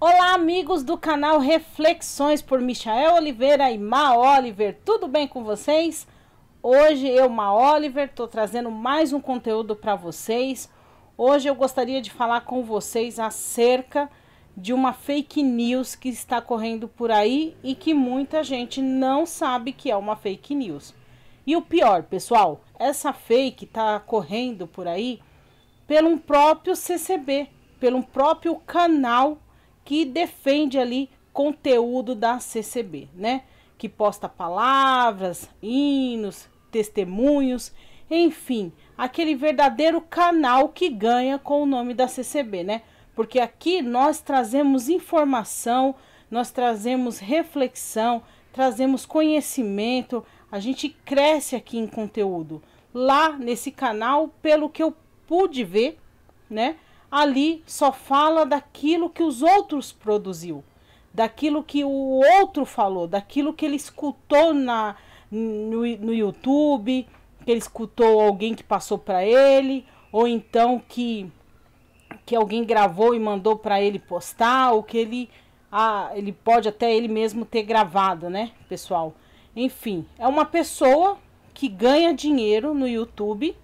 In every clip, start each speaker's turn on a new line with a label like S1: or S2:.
S1: Olá, amigos do canal Reflexões por Michael Oliveira e Ma Oliver, tudo bem com vocês? Hoje eu, Ma Oliver, estou trazendo mais um conteúdo para vocês. Hoje eu gostaria de falar com vocês acerca de uma fake news que está correndo por aí e que muita gente não sabe que é uma fake news. E o pior, pessoal, essa fake está correndo por aí pelo próprio CCB, pelo próprio canal que defende ali conteúdo da CCB, né? Que posta palavras, hinos, testemunhos, enfim, aquele verdadeiro canal que ganha com o nome da CCB, né? Porque aqui nós trazemos informação, nós trazemos reflexão, trazemos conhecimento, a gente cresce aqui em conteúdo. Lá nesse canal, pelo que eu pude ver, né? ali só fala daquilo que os outros produziu, daquilo que o outro falou, daquilo que ele escutou na, no, no YouTube, que ele escutou alguém que passou para ele, ou então que, que alguém gravou e mandou para ele postar, ou que ele, ah, ele pode até ele mesmo ter gravado, né, pessoal? Enfim, é uma pessoa que ganha dinheiro no YouTube,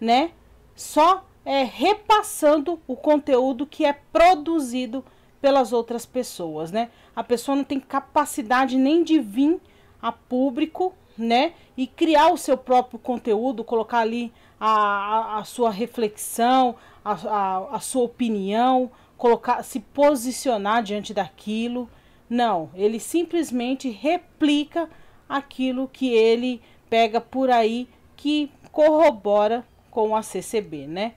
S1: né? Só é, repassando o conteúdo que é produzido pelas outras pessoas, né? A pessoa não tem capacidade nem de vir a público, né? E criar o seu próprio conteúdo, colocar ali a, a, a sua reflexão, a, a, a sua opinião, colocar, se posicionar diante daquilo. Não, ele simplesmente replica aquilo que ele pega por aí que corrobora com a CCB, né?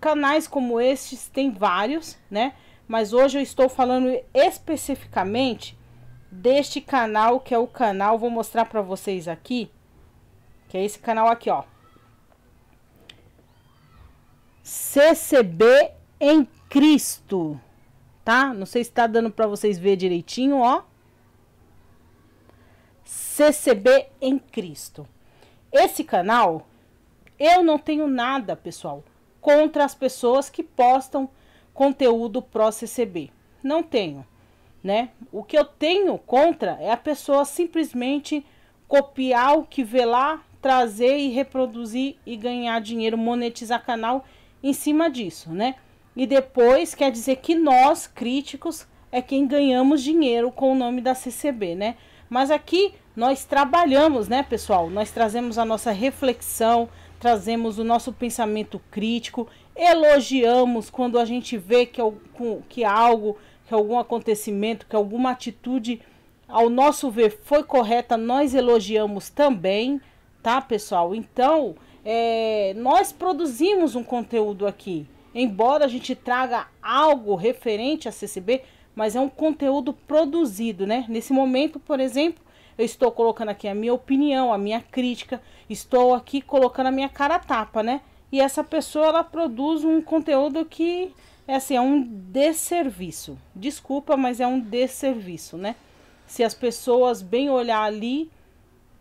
S1: Canais como estes tem vários, né? Mas hoje eu estou falando especificamente deste canal, que é o canal, vou mostrar para vocês aqui, que é esse canal aqui, ó. CCB em Cristo, tá? Não sei se tá dando para vocês ver direitinho, ó. CCB em Cristo. Esse canal eu não tenho nada, pessoal contra as pessoas que postam conteúdo pró-CCB. Não tenho, né? O que eu tenho contra é a pessoa simplesmente copiar o que vê lá, trazer e reproduzir e ganhar dinheiro, monetizar canal em cima disso, né? E depois quer dizer que nós, críticos, é quem ganhamos dinheiro com o nome da CCB, né? Mas aqui nós trabalhamos, né, pessoal? Nós trazemos a nossa reflexão, trazemos o nosso pensamento crítico, elogiamos quando a gente vê que, que algo, que algum acontecimento, que alguma atitude ao nosso ver foi correta, nós elogiamos também, tá, pessoal? Então, é, nós produzimos um conteúdo aqui. Embora a gente traga algo referente a CCB, mas é um conteúdo produzido, né? Nesse momento, por exemplo, eu estou colocando aqui a minha opinião, a minha crítica, Estou aqui colocando a minha cara a tapa, né? E essa pessoa ela produz um conteúdo que é assim, é um desserviço. Desculpa, mas é um desserviço, né? Se as pessoas bem olhar ali,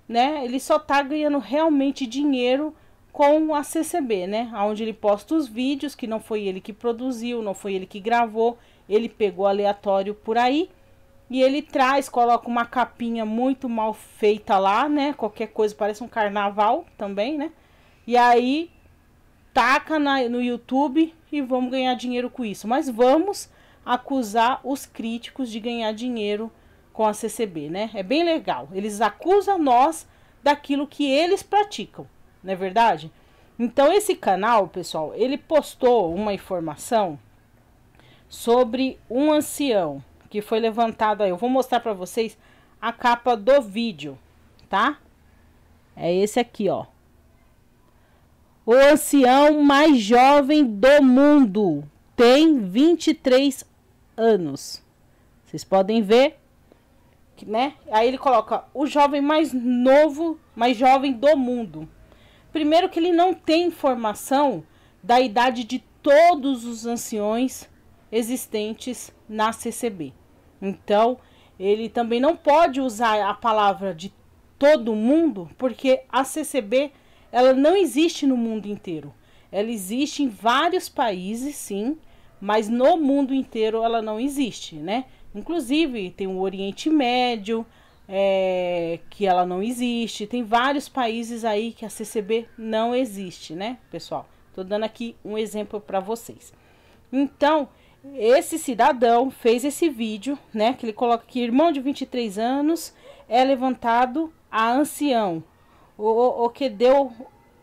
S1: né, ele só tá ganhando realmente dinheiro com a CCB, né? Onde ele posta os vídeos que não foi ele que produziu, não foi ele que gravou, ele pegou aleatório por aí e ele traz, coloca uma capinha muito mal feita lá, né? Qualquer coisa, parece um carnaval também, né? E aí taca na, no YouTube e vamos ganhar dinheiro com isso. Mas vamos acusar os críticos de ganhar dinheiro com a CCB, né? É bem legal. Eles acusam nós daquilo que eles praticam, não é verdade? Então esse canal, pessoal, ele postou uma informação sobre um ancião que foi levantado aí. Eu vou mostrar para vocês a capa do vídeo, tá? É esse aqui, ó. O ancião mais jovem do mundo tem 23 anos. Vocês podem ver, né? Aí ele coloca o jovem mais novo, mais jovem do mundo. Primeiro que ele não tem informação da idade de todos os anciões existentes na CCB. Então, ele também não pode usar a palavra de todo mundo, porque a CCB ela não existe no mundo inteiro. Ela existe em vários países, sim, mas no mundo inteiro ela não existe, né? Inclusive tem o Oriente Médio, é, que ela não existe. Tem vários países aí que a CCB não existe, né, pessoal? Tô dando aqui um exemplo para vocês. Então, esse cidadão fez esse vídeo, né? Que ele coloca que irmão de 23 anos é levantado a ancião. O, o, o que deu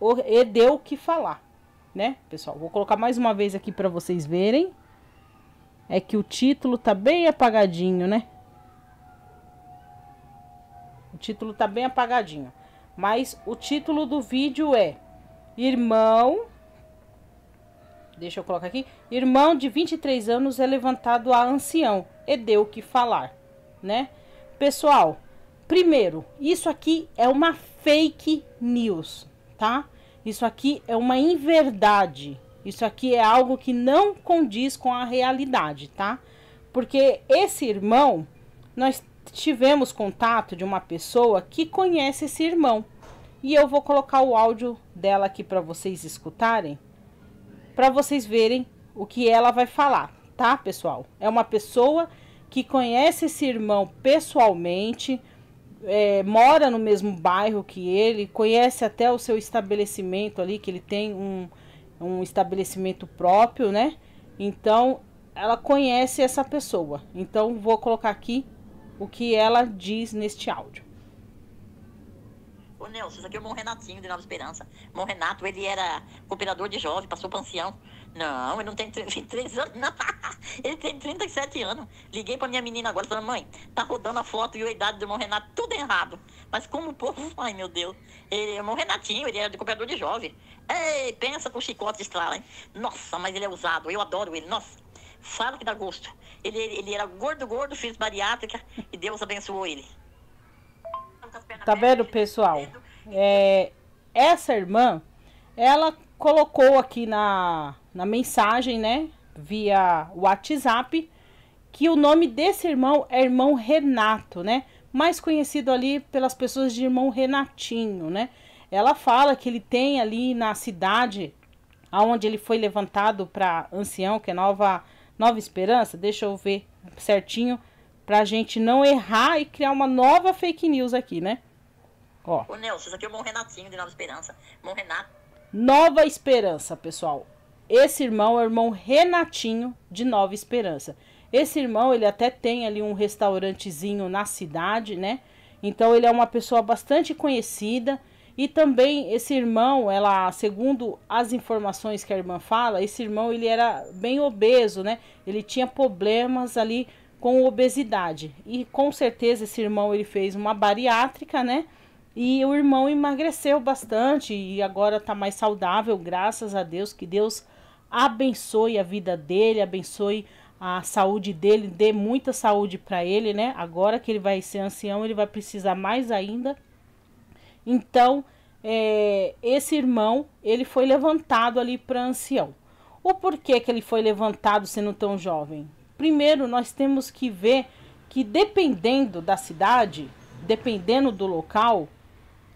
S1: o, e deu o que falar, né, pessoal? Vou colocar mais uma vez aqui para vocês verem. É que o título tá bem apagadinho, né? O título tá bem apagadinho. Mas o título do vídeo é Irmão deixa eu colocar aqui, irmão de 23 anos é levantado a ancião e é deu o que falar, né? Pessoal, primeiro, isso aqui é uma fake news, tá? Isso aqui é uma inverdade. Isso aqui é algo que não condiz com a realidade, tá? Porque esse irmão, nós tivemos contato de uma pessoa que conhece esse irmão. E eu vou colocar o áudio dela aqui para vocês escutarem para vocês verem o que ela vai falar, tá, pessoal? É uma pessoa que conhece esse irmão pessoalmente, é, mora no mesmo bairro que ele, conhece até o seu estabelecimento ali, que ele tem um, um estabelecimento próprio, né? Então, ela conhece essa pessoa. Então, vou colocar aqui o que ela diz neste áudio. Ô, Nelson, isso aqui é o Mão Renatinho de Nova Esperança. Mão Renato, ele era cooperador de jovem, passou para ancião. Não, ele não tem 33 anos, não. Ele tem 37 anos. Liguei para minha menina agora falando, mãe, tá rodando a foto e a idade do irmão Renato, tudo errado. Mas como o povo, ai meu Deus. Ele, o irmão Renatinho, ele era de cooperador de jovem. Ei, pensa com chicote de estrala, hein? Nossa, mas ele é usado, eu adoro ele, nossa. Fala que dá gosto. Ele, ele era gordo, gordo, fiz bariátrica e Deus abençoou ele. Tá vendo, pessoal? É, essa irmã, ela colocou aqui na, na mensagem, né? Via WhatsApp, que o nome desse irmão é irmão Renato, né? Mais conhecido ali pelas pessoas de irmão Renatinho, né? Ela fala que ele tem ali na cidade aonde ele foi levantado para ancião, que é Nova, Nova Esperança. Deixa eu ver certinho para a gente não errar e criar uma nova fake news aqui, né? Ó. Ô, Nelson, isso aqui é o Bom Renatinho de Nova Esperança. Renato. Nova Esperança, pessoal. Esse irmão é o irmão Renatinho de Nova Esperança. Esse irmão, ele até tem ali um restaurantezinho na cidade, né? Então ele é uma pessoa bastante conhecida. E também esse irmão, ela, segundo as informações que a irmã fala, esse irmão ele era bem obeso, né? Ele tinha problemas ali com obesidade. E com certeza esse irmão ele fez uma bariátrica, né? E o irmão emagreceu bastante e agora está mais saudável, graças a Deus. Que Deus abençoe a vida dele, abençoe a saúde dele, dê muita saúde para ele, né? Agora que ele vai ser ancião, ele vai precisar mais ainda. Então, é, esse irmão, ele foi levantado ali para ancião. O porquê que ele foi levantado sendo tão jovem? Primeiro, nós temos que ver que dependendo da cidade, dependendo do local,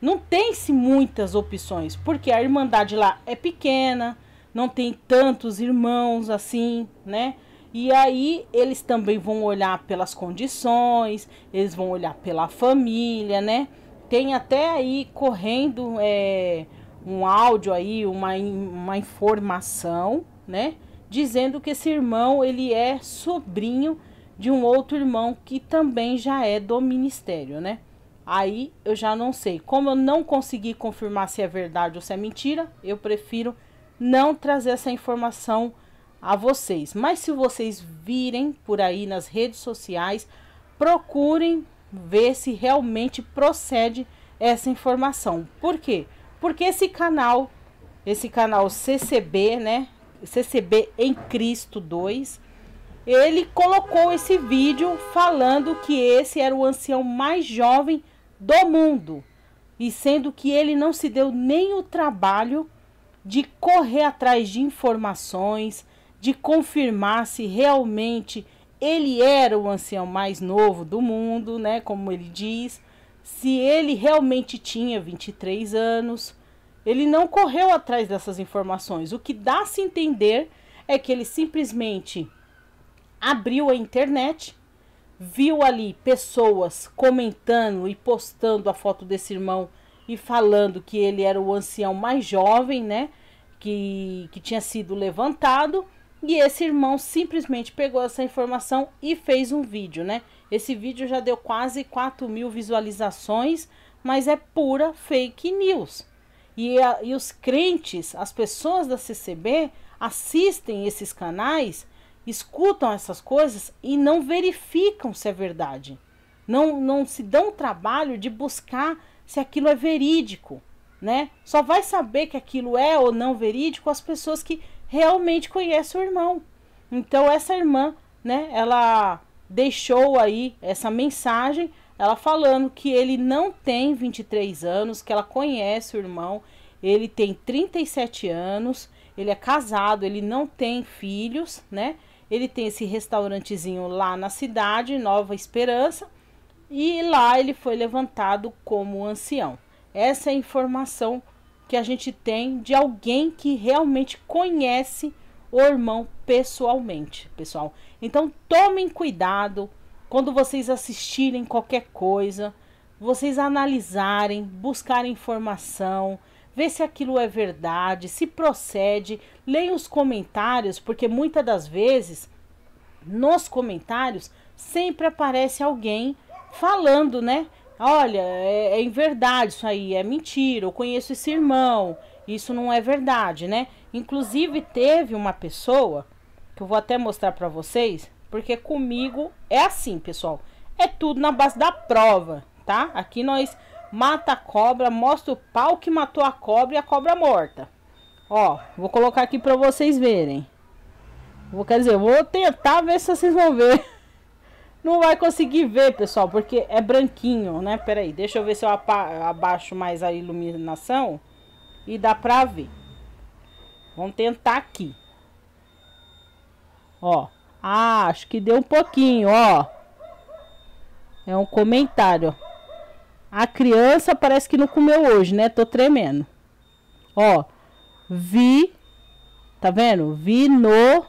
S1: não tem-se muitas opções, porque a Irmandade lá é pequena, não tem tantos irmãos assim, né? E aí eles também vão olhar pelas condições, eles vão olhar pela família, né? Tem até aí correndo é, um áudio aí, uma, uma informação, né? Dizendo que esse irmão ele é sobrinho de um outro irmão que também já é do ministério, né? aí eu já não sei. Como eu não consegui confirmar se é verdade ou se é mentira, eu prefiro não trazer essa informação a vocês. Mas se vocês virem por aí nas redes sociais, procurem ver se realmente procede essa informação. Por quê? Porque esse canal, esse canal CCB, né? CCB em Cristo 2, ele colocou esse vídeo falando que esse era o ancião mais jovem do mundo, e sendo que ele não se deu nem o trabalho de correr atrás de informações, de confirmar se realmente ele era o ancião mais novo do mundo, né, como ele diz, se ele realmente tinha 23 anos. Ele não correu atrás dessas informações. O que dá a se entender é que ele simplesmente abriu a internet viu ali pessoas comentando e postando a foto desse irmão e falando que ele era o ancião mais jovem, né? Que, que tinha sido levantado. E esse irmão simplesmente pegou essa informação e fez um vídeo, né? Esse vídeo já deu quase 4 mil visualizações, mas é pura fake news. E, a, e os crentes, as pessoas da CCB, assistem esses canais escutam essas coisas e não verificam se é verdade. Não, não se dão o trabalho de buscar se aquilo é verídico, né? Só vai saber que aquilo é ou não verídico as pessoas que realmente conhecem o irmão. Então essa irmã, né, ela deixou aí essa mensagem, ela falando que ele não tem 23 anos, que ela conhece o irmão, ele tem 37 anos, ele é casado, ele não tem filhos, né? Ele tem esse restaurantezinho lá na cidade, Nova Esperança, e lá ele foi levantado como ancião. Essa é a informação que a gente tem de alguém que realmente conhece o irmão pessoalmente, pessoal. Então tomem cuidado quando vocês assistirem qualquer coisa, vocês analisarem, buscarem informação, vê se aquilo é verdade, se procede, leia os comentários, porque muitas das vezes nos comentários sempre aparece alguém falando, né? Olha, é, é em verdade isso aí, é mentira, eu conheço esse irmão, isso não é verdade, né? Inclusive teve uma pessoa que eu vou até mostrar para vocês, porque comigo é assim, pessoal. É tudo na base da prova, tá? Aqui nós mata a cobra, mostra o pau que matou a cobra e a cobra morta. Ó, vou colocar aqui para vocês verem. Vou, quer dizer, vou tentar ver se vocês vão ver. Não vai conseguir ver, pessoal, porque é branquinho, né? Pera aí, deixa eu ver se eu abaixo mais a iluminação e dá pra ver. Vamos tentar aqui. Ó, ah, acho que deu um pouquinho, ó. É um comentário, ó. A criança parece que não comeu hoje, né? Tô tremendo. Ó, vi, tá vendo? Vi no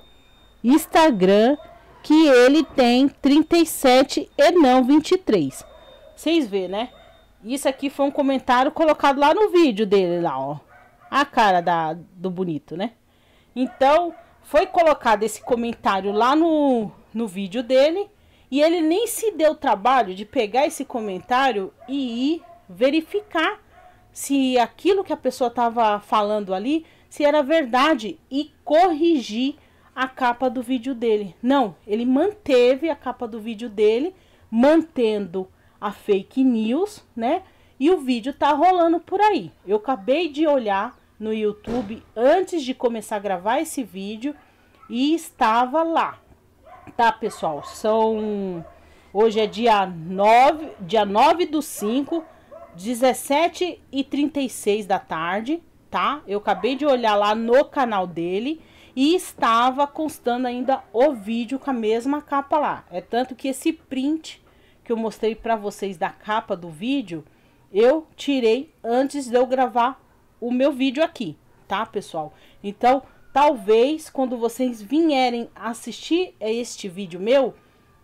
S1: Instagram que ele tem 37 e não 23. Vocês vê, né? Isso aqui foi um comentário colocado lá no vídeo dele lá, ó. A cara da, do bonito, né? Então, foi colocado esse comentário lá no, no vídeo dele e ele nem se deu o trabalho de pegar esse comentário e ir verificar se aquilo que a pessoa estava falando ali se era verdade e corrigir a capa do vídeo dele. Não, ele manteve a capa do vídeo dele, mantendo a fake news, né? E o vídeo tá rolando por aí. Eu acabei de olhar no YouTube antes de começar a gravar esse vídeo e estava lá tá, pessoal? São. Hoje é dia 9, dia 9 do 5, 17 e 36 da tarde, tá? Eu acabei de olhar lá no canal dele e estava constando ainda o vídeo com a mesma capa lá. É tanto que esse print que eu mostrei para vocês da capa do vídeo, eu tirei antes de eu gravar o meu vídeo aqui, tá, pessoal? Então, Talvez quando vocês vierem assistir a este vídeo meu,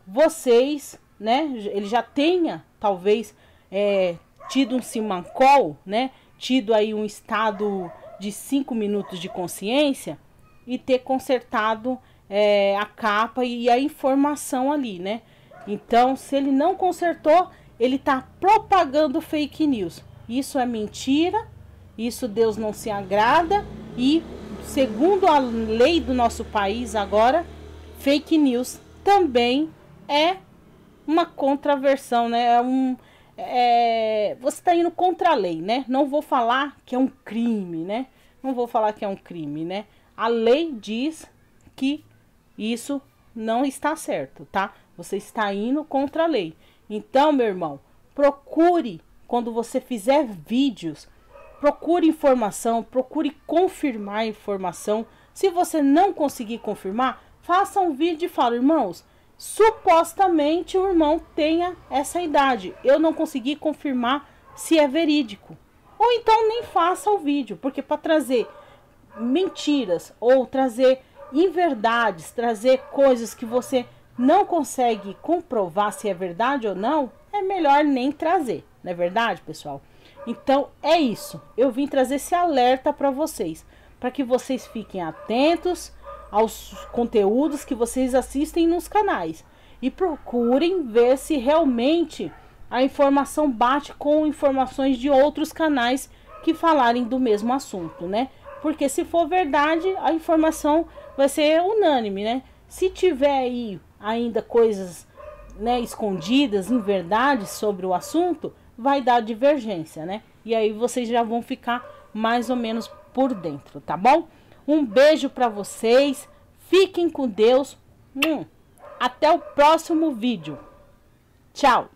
S1: vocês, né, ele já tenha talvez é, tido um simancol, né, tido aí um estado de cinco minutos de consciência e ter consertado é, a capa e a informação ali, né? Então, se ele não consertou, ele está propagando fake news. Isso é mentira, isso Deus não se agrada e segundo a lei do nosso país agora, fake news também é uma contraversão, né? É um, é, você está indo contra a lei, né? Não vou falar que é um crime, né? Não vou falar que é um crime, né? A lei diz que isso não está certo, tá? Você está indo contra a lei. Então, meu irmão, procure quando você fizer vídeos, procure informação, procure confirmar a informação. Se você não conseguir confirmar, faça um vídeo e fale, irmãos, supostamente o irmão tenha essa idade. Eu não consegui confirmar se é verídico. Ou então nem faça o vídeo, porque para trazer mentiras ou trazer inverdades, trazer coisas que você não consegue comprovar se é verdade ou não, é melhor nem trazer, não é verdade, pessoal? Então é isso. Eu vim trazer esse alerta para vocês, para que vocês fiquem atentos aos conteúdos que vocês assistem nos canais e procurem ver se realmente a informação bate com informações de outros canais que falarem do mesmo assunto, né? Porque se for verdade, a informação vai ser unânime, né? Se tiver aí ainda coisas né, escondidas, inverdades sobre o assunto, vai dar divergência, né? E aí vocês já vão ficar mais ou menos por dentro, tá bom? Um beijo para vocês. Fiquem com Deus. Hum. Até o próximo vídeo. Tchau!